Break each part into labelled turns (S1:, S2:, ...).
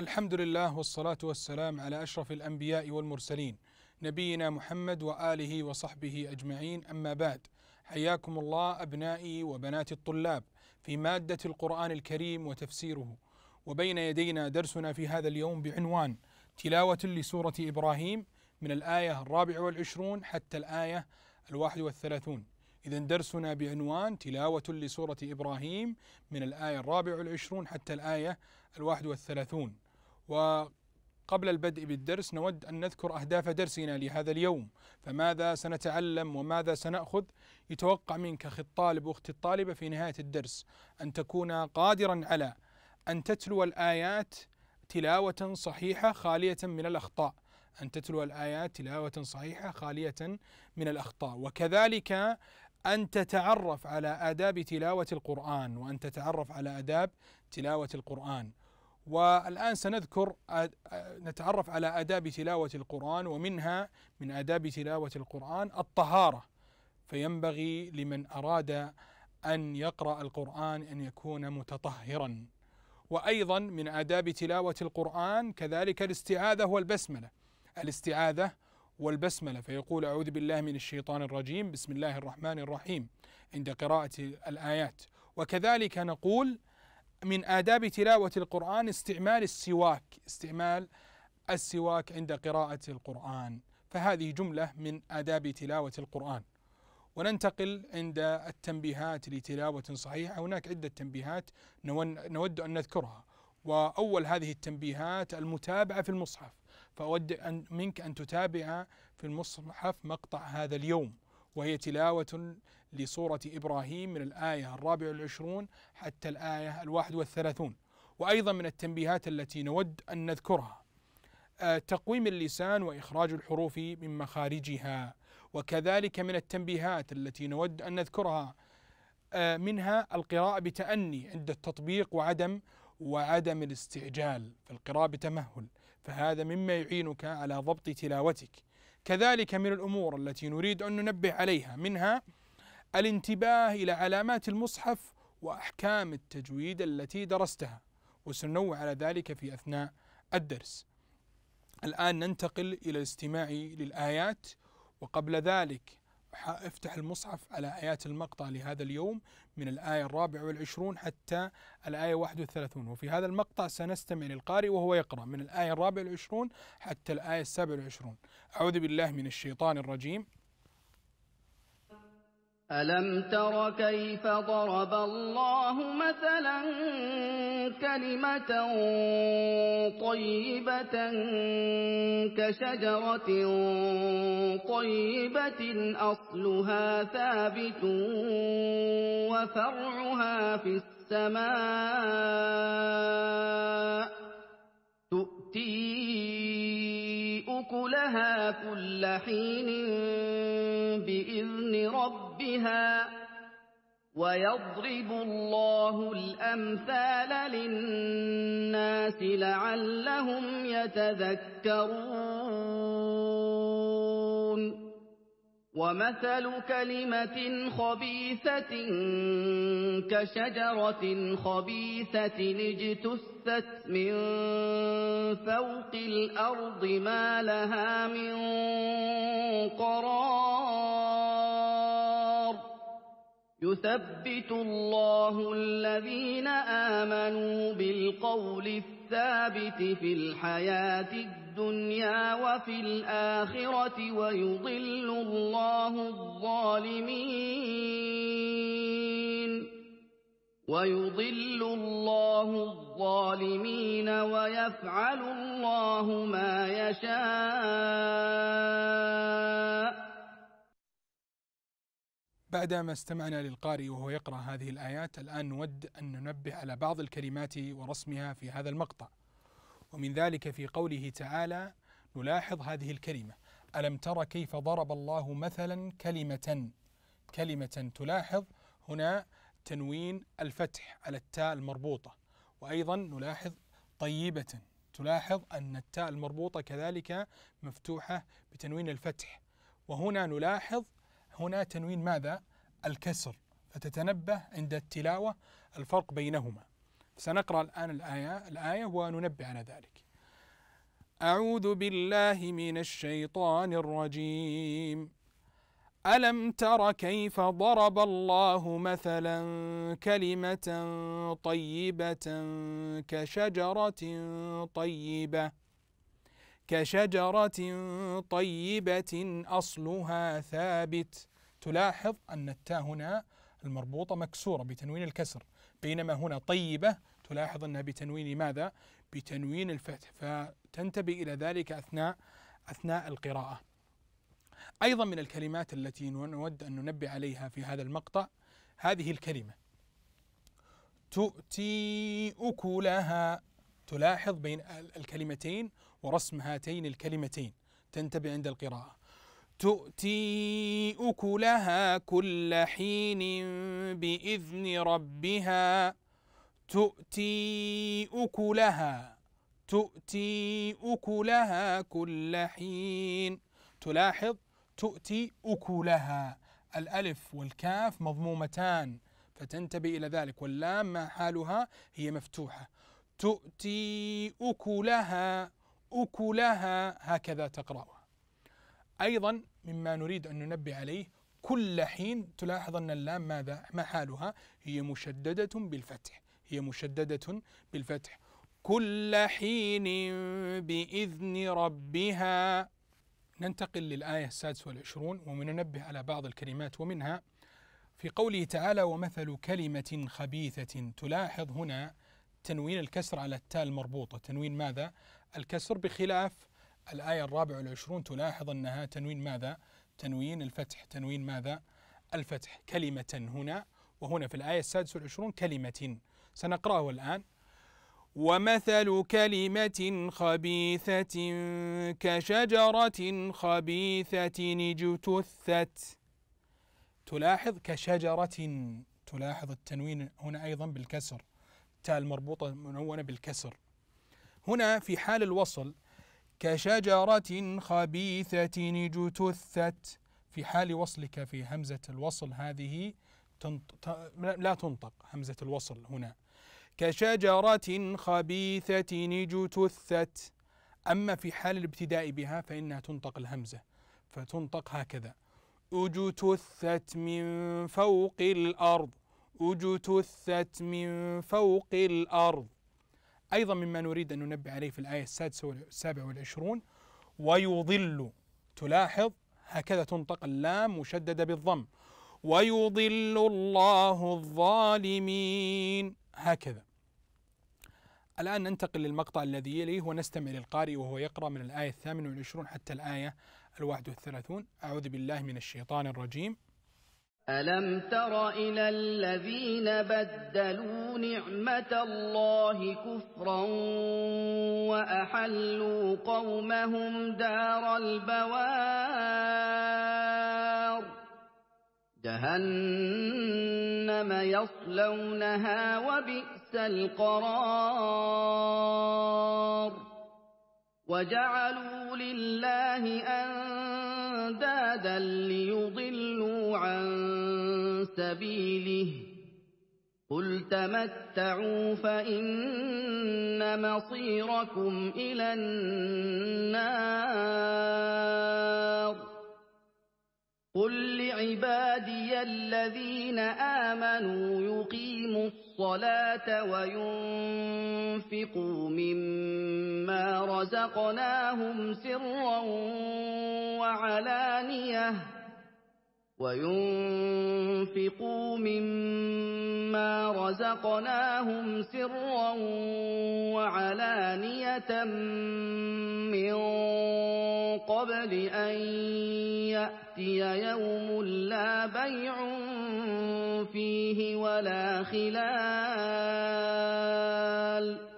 S1: الحمد لله والصلاة والسلام على أشرف الأنبياء والمرسلين نبينا محمد وآله وصحبه أجمعين أما بعد حياكم الله أبنائي وبنات الطلاب في مادة القرآن الكريم وتفسيره وبين يدينا درسنا في هذا اليوم بعنوان تلاوة لسورة إبراهيم من الآية الرابع والعشرون حتى الآية الواحد والثلاثون إذا درسنا بعنوان تلاوة لسورة إبراهيم من الآية الرابع والعشرون حتى الآية الواحد والثلاثون وقبل البدء بالدرس نود أن نذكر أهداف درسنا لهذا اليوم فماذا سنتعلم وماذا سنأخذ يتوقع منك أخي الطالب وأختي الطالبة في نهاية الدرس أن تكون قادرا على أن تتلو الآيات تلاوة صحيحة خالية من الأخطاء أن تتلو الآيات تلاوة صحيحة خالية من الأخطاء وكذلك أن تتعرف على آداب تلاوة القرآن وأن تتعرف على آداب تلاوة القرآن والآن سنذكر نتعرف على آداب تلاوة القرآن ومنها من آداب تلاوة القرآن الطهارة فينبغي لمن أراد أن يقرأ القرآن أن يكون متطهرا وأيضا من آداب تلاوة القرآن كذلك الاستعاذة والبسملة الاستعاذة والبسملة فيقول أعوذ بالله من الشيطان الرجيم بسم الله الرحمن الرحيم عند قراءة الآيات وكذلك نقول من آداب تلاوة القرآن استعمال السواك استعمال السواك عند قراءة القرآن فهذه جملة من آداب تلاوة القرآن وننتقل عند التنبيهات لتلاوة صحيحة هناك عدة تنبيهات نود أن نذكرها وأول هذه التنبيهات المتابعة في المصحف فأود أن منك أن تتابع في المصحف مقطع هذا اليوم وهي تلاوة لصورة إبراهيم من الآية الرابع والعشرون حتى الآية الواحد والثلاثون وأيضا من التنبيهات التي نود أن نذكرها آه، تقويم اللسان وإخراج الحروف من مخارجها وكذلك من التنبيهات التي نود أن نذكرها آه، منها القراءة بتأني عند التطبيق وعدم وعدم الاستعجال فالقراءة بتمهل فهذا مما يعينك على ضبط تلاوتك كذلك من الأمور التي نريد أن ننبه عليها منها الانتباه إلى علامات المصحف وأحكام التجويد التي درستها وسننوع على ذلك في أثناء الدرس الآن ننتقل إلى الاستماع للآيات وقبل ذلك افتح المصحف على آيات المقطع لهذا اليوم من الآية الرابعة والعشرون حتى الآية 31 وفي هذا المقطع سنستمع للقارئ وهو يقرأ من الآية الرابعة والعشرون حتى الآية السابعة والعشرون أعوذ بالله من الشيطان الرجيم ألم تر كيف ضرب
S2: الله مثلا كلمة طيبة كشجرة طيبة أصلها ثابت وفرعها في السماء تؤتي لها كل حين بإذن ربها ويضرب الله الأمثال للناس لعلهم يتذكرون ومثل كلمة خبيثة كشجرة خبيثة اجتثت من فوق الأرض ما لها من قرار يثبت الله الذين آمنوا بالقول الثابت الثابت في الحياة الدنيا وفي الآخرة ويضل الله الظالمين ويضل الله الظالمين ويفعل الله ما يشاء
S1: بعدما استمعنا للقارئ وهو يقرأ هذه الآيات الآن نود أن ننبه على بعض الكلمات ورسمها في هذا المقطع ومن ذلك في قوله تعالى نلاحظ هذه الكلمة ألم تر كيف ضرب الله مثلا كلمة كلمة تلاحظ هنا تنوين الفتح على التاء المربوطة وأيضا نلاحظ طيبة تلاحظ أن التاء المربوطة كذلك مفتوحة بتنوين الفتح وهنا نلاحظ هنا تنوين ماذا؟ الكسر فتتنبه عند التلاوة الفرق بينهما سنقرأ الآن الآية, الآية وننبه على ذلك أعوذ بالله من الشيطان الرجيم ألم تر كيف ضرب الله مثلا كلمة طيبة كشجرة طيبة كشجرة طيبة أصلها ثابت تلاحظ أن التاء هنا المربوطة مكسورة بتنوين الكسر بينما هنا طيبة تلاحظ أنها بتنوين ماذا؟ بتنوين الفتح فتنتبه إلى ذلك أثناء أثناء القراءة أيضا من الكلمات التي نود أن ننبه عليها في هذا المقطع هذه الكلمة تؤتي أكلها تلاحظ بين الكلمتين ورسم هاتين الكلمتين تنتبه عند القراءة تؤتي أكلها كل حين بإذن ربها تؤتي أكلها تؤتي أكلها كل حين تلاحظ تؤتي أكلها الألف والكاف مضمومتان فتنتبه إلى ذلك واللام ما حالها هي مفتوحة تؤتي أكلها أكلها هكذا تقرأها أيضا مما نريد أن ننبه عليه كل حين تلاحظ أن اللام ماذا ما حالها هي مشددة بالفتح هي مشددة بالفتح كل حين بإذن ربها ننتقل للآية السادسة والعشرون ومننبه على بعض الكلمات ومنها في قوله تعالى ومثل كلمة خبيثة تلاحظ هنا تنوين الكسر على التاء المربوطة تنوين ماذا؟ الكسر بخلاف الآية الرابعة والعشرون تلاحظ أنها تنوين ماذا؟ تنوين الفتح تنوين ماذا؟ الفتح كلمة هنا وهنا في الآية السادسة والعشرون كلمة سنقرأه الآن ومثل كلمة خبيثة كشجرة خبيثة اجتثت تلاحظ كشجرة تلاحظ التنوين هنا أيضا بالكسر تاء المربوطة منونة بالكسر هنا في حال الوصل كشجرة خبيثة اجتثت في حال وصلك في همزة الوصل هذه لا تنطق همزة الوصل هنا كشجرة خبيثة اجتثت أما في حال الابتداء بها فإنها تنطق الهمزة فتنطق هكذا اجتثت من فوق الأرض اجتثت من فوق الأرض أيضا مما نريد أن ننبه عليه في الآية السادسة والسابعة والعشرون ويضل تلاحظ هكذا تنطق اللام مشددة بالضم ويضل الله الظالمين هكذا الآن ننتقل للمقطع الذي يليه ونستمع للقارئ وهو يقرأ من الآية الثامنة والعشرون حتى الآية الواحد والثلاثون أعوذ بالله من الشيطان الرجيم ألم تر إلى الذين
S2: بدلوا نعمة الله كفرا وأحلوا قومهم دار البوار جهنم يصلونها وبئس القرار وجعلوا لله أن أندادا ليضلوا عن سبيله قل تمتعوا فإن مصيركم إلى النار قل لعبادي الذين آمنوا يقيموا الصلاة وينفقوا مما رزقناهم سرا وعلانيه وينفقوا مما رزقناهم سرا وعلانية من قبل أن يأتي يوم لا بيع فيه ولا خلال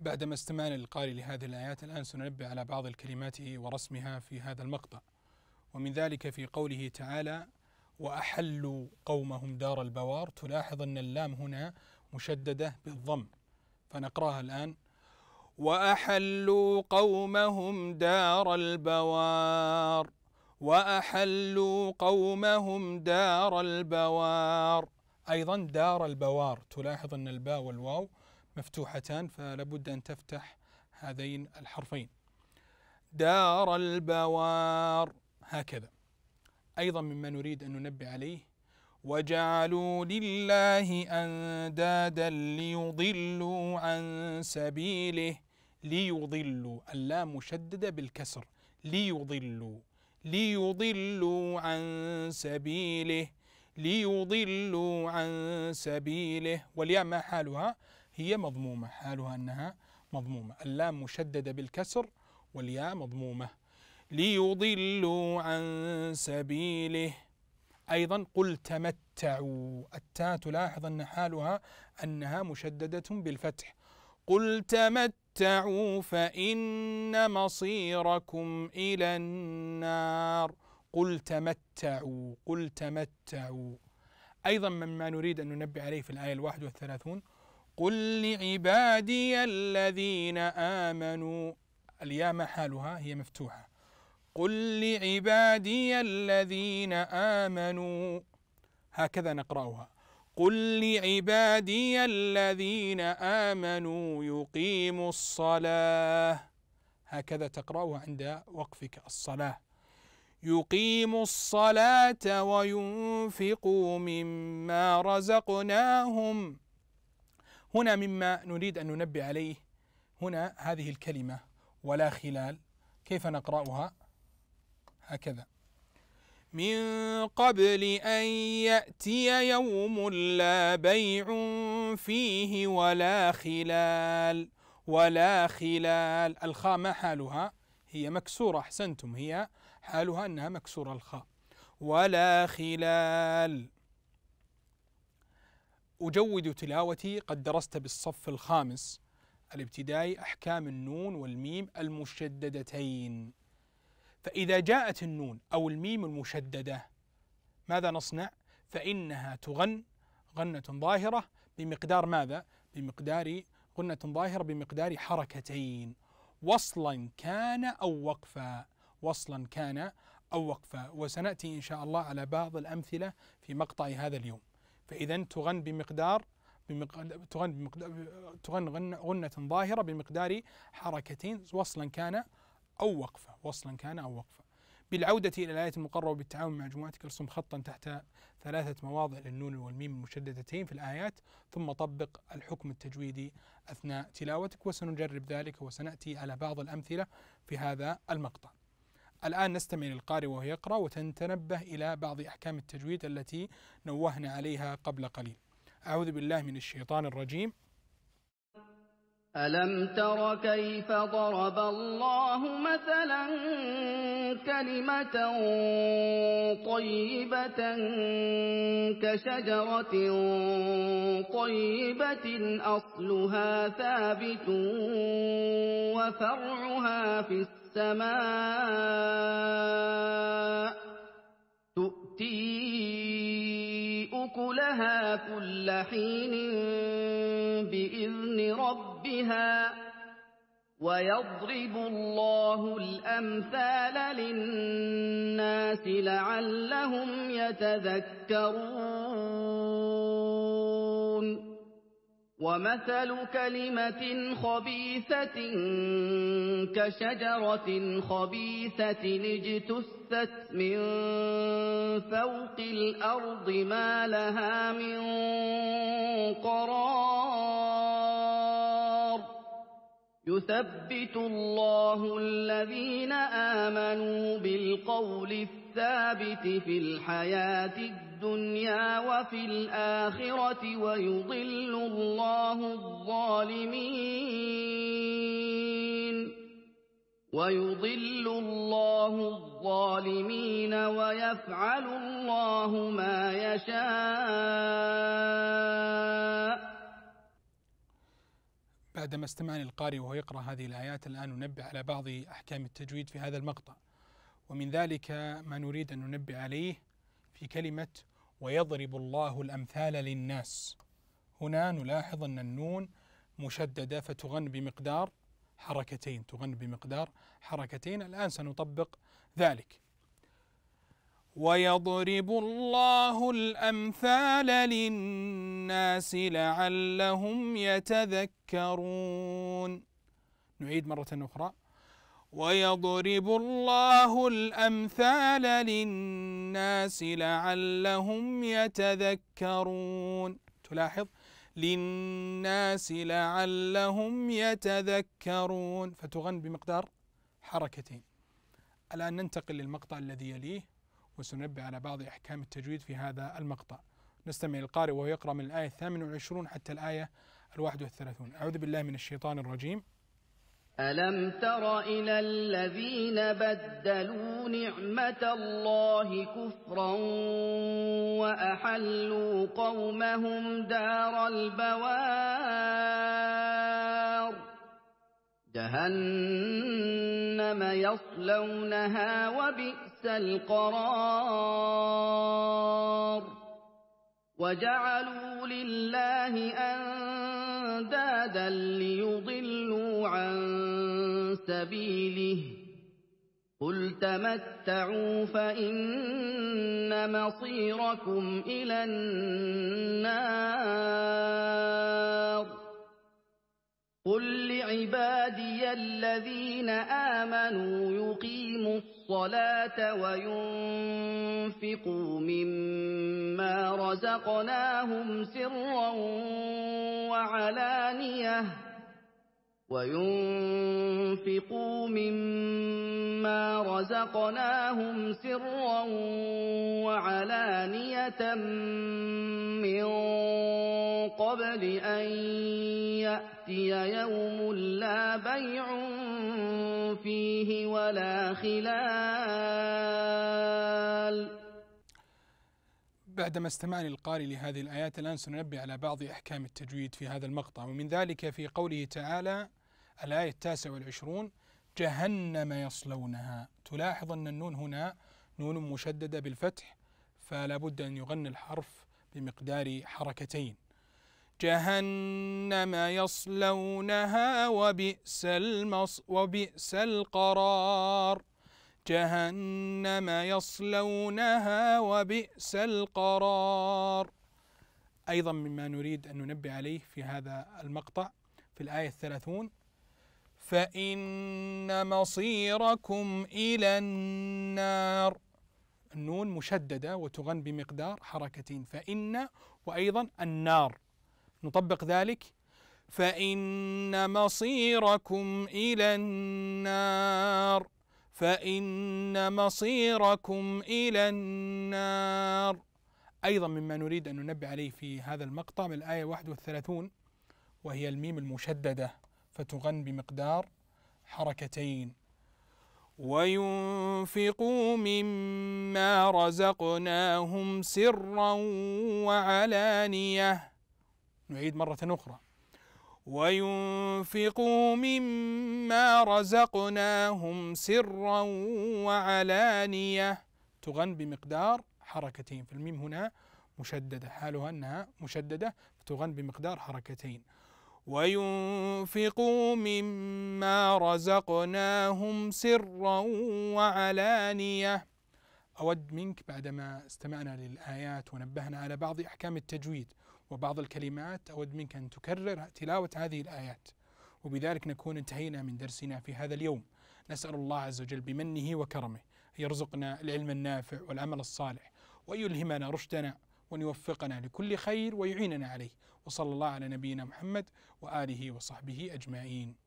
S1: بعدما استمعنا للقارئ لهذه الآيات الآن سننبه على بعض الكلمات ورسمها في هذا المقطع ومن ذلك في قوله تعالى وأحلوا قومهم دار البوار تلاحظ أن اللام هنا مشددة بالضم فنقراها الآن وأحلوا قومهم دار البوار وأحلوا قومهم دار البوار أيضا دار البوار تلاحظ أن الباء والواو مفتوحتان فلابد أن تفتح هذين الحرفين دار البوار هكذا أيضا مما نريد أن ننبه عليه وجعلوا لله أندادا ليضلوا عن سبيله ليضلوا اللام مشددة بالكسر ليضلوا ليضلوا عن سبيله ليضلوا عن سبيله والياء ما حالها هي مضمومة حالها أنها مضمومة اللام مشددة بالكسر والياء مضمومة ليضلوا عن سبيله أيضا قل تمتعوا التاء تلاحظ أن حالها أنها مشددة بالفتح قل تمتعوا فإن مصيركم إلى النار قل تمتعوا قل تمتعوا أيضا مما نريد أن ننبه عليه في الآية الواحد والثلاثون قل لعبادي الذين آمنوا اليا ما حالها هي مفتوحة قل لعبادي الذين آمنوا هكذا نقرأها قل لعبادي الذين آمنوا يقيموا الصلاة هكذا تقرأها عند وقفك الصلاة يقيموا الصلاة وينفقوا مما رزقناهم هنا مما نريد أن ننبه عليه هنا هذه الكلمة ولا خلال كيف نقرأها هكذا من قبل أن يأتي يوم لا بيع فيه ولا خلال ولا خلال الخاء ما حالها هي مكسورة أحسنتم هي حالها أنها مكسورة الخاء ولا خلال أجود تلاوتي قد درست بالصف الخامس الابتدائي أحكام النون والميم المشددتين فإذا جاءت النون أو الميم المشددة ماذا نصنع؟ فإنها تغن غنة ظاهرة بمقدار ماذا؟ بمقدار غنة ظاهرة بمقدار حركتين وصلا كان أو وقفا وصلا كان أو وقفا وسنأتي إن شاء الله على بعض الأمثلة في مقطع هذا اليوم فإذا تغن بمقدار تغن بمقدار تغن غنة ظاهرة بمقدار حركتين وصلا كان أو وقفة وصلا كان أو وقفة بالعودة إلى الآية المقررة بالتعاون مع جماعتك ارسم خطا تحت ثلاثة مواضع للنون والميم المشددتين في الآيات ثم طبق الحكم التجويدي أثناء تلاوتك وسنجرب ذلك وسنأتي على بعض الأمثلة في هذا المقطع الآن نستمع للقارئ وهو يقرأ وتنتنبه إلى بعض أحكام التجويد التي نوهنا عليها قبل قليل أعوذ بالله من الشيطان الرجيم ألم
S2: تر كيف ضرب الله مثلا كلمة طيبة كشجرة طيبة أصلها ثابت وفرعها في السماء تؤتي أكلها كل حين بإذن ربها ويضرب الله الأمثال للناس لعلهم يتذكرون ومثل كلمة خبيثة كشجرة خبيثة اجتثت من فوق الأرض ما لها من قرار يثبت الله الذين آمنوا بالقول الثابت في الحياة الدنيا الدنيا وفي الآخرة ويضل الله الظالمين ويضل الله الظالمين ويفعل الله ما يشاء
S1: بعدما استمعنا القارئ وهو يقرأ هذه الآيات الآن ننبه على بعض أحكام التجويد في هذا المقطع ومن ذلك ما نريد أن ننبه عليه في كلمة ويضرب الله الأمثال للناس هنا نلاحظ أن النون مشددة فتغن بمقدار حركتين تغن بمقدار حركتين الآن سنطبق ذلك ويضرب الله الأمثال للناس لعلهم يتذكرون نعيد مرة أخرى ويضرب الله الأمثال للناس لعلهم يتذكرون تلاحظ للناس لعلهم يتذكرون فتغن بمقدار حركتين الآن ننتقل للمقطع الذي يليه وسننبه على بعض أحكام التجويد في هذا المقطع نستمع القارئ وهو يقرأ من الآية الثامن والعشرون حتى الآية الواحد والثلاثون أعوذ بالله من الشيطان الرجيم ألم تر إلى الذين بدلوا نعمة
S2: الله كفرا وأحلوا قومهم دار البوار جهنم يصلونها وبئس القرار وجعلوا لله أن أندادا ليضلوا عن سبيله قل تمتعوا فإن مصيركم إلى النار قل لعبادي الذين آمنوا يقيموا الصلاة الصلاة وينفقوا مما رزقناهم سرا وعلانية من قبل أن يأتي يوم لا بيع فيه ولا خلال
S1: بعدما استمعنا القارئ لهذه الآيات الآن سننبه على بعض أحكام التجويد في هذا المقطع ومن ذلك في قوله تعالى الآية التاسعة والعشرون جهنم يصلونها تلاحظ أن النون هنا نون مشددة بالفتح فلا بد أن يغنى الحرف بمقدار حركتين جهنم يصلونها وبئس المص وبئس القرار جهنم يصلونها وبئس القرار أيضا مما نريد أن ننبه عليه في هذا المقطع في الآية الثلاثون فإن مصيركم إلى النار النون مشددة وتغن بمقدار حركتين فإن وأيضا النار نطبق ذلك فإن مصيركم إلى النار فإن مصيركم إلى النار أيضا مما نريد أن ننبه عليه في هذا المقطع من الآية 31 وهي الميم المشددة فتغن بمقدار حركتين وينفقوا مما رزقناهم سرا وعلانيه نعيد مرة أخرى وينفقوا مما رزقناهم سرا وعلانية تغن بمقدار حركتين فالميم هنا مشددة حالها أنها مشددة تغن بمقدار حركتين وينفقوا مما رزقناهم سرا وعلانية أود منك بعدما استمعنا للآيات ونبهنا على بعض أحكام التجويد وبعض الكلمات أود منك أن تكرر تلاوة هذه الآيات وبذلك نكون انتهينا من درسنا في هذا اليوم نسأل الله عز وجل بمنه وكرمه يرزقنا العلم النافع والعمل الصالح وأن يلهمنا رشدنا وأن يوفقنا لكل خير ويعيننا عليه وصلى الله على نبينا محمد وآله وصحبه أجمعين